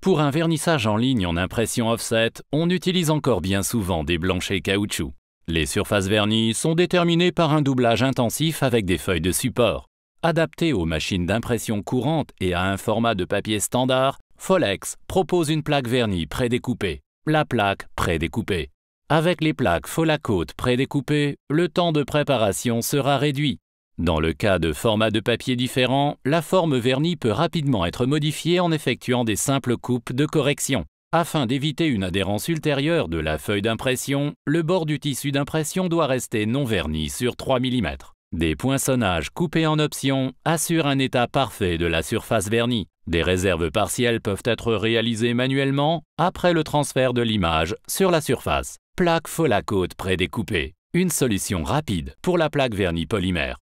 Pour un vernissage en ligne en impression offset, on utilise encore bien souvent des blanchets caoutchouc. Les surfaces vernies sont déterminées par un doublage intensif avec des feuilles de support. Adaptées aux machines d'impression courantes et à un format de papier standard, Folex propose une plaque vernie prédécoupée, la plaque prédécoupée. Avec les plaques Folacôte prédécoupées, le temps de préparation sera réduit. Dans le cas de formats de papier différents, la forme vernie peut rapidement être modifiée en effectuant des simples coupes de correction. Afin d'éviter une adhérence ultérieure de la feuille d'impression, le bord du tissu d'impression doit rester non verni sur 3 mm. Des poinçonnages coupés en option assurent un état parfait de la surface vernie. Des réserves partielles peuvent être réalisées manuellement après le transfert de l'image sur la surface. Plaque folle côte prédécoupée. Une solution rapide pour la plaque vernie polymère.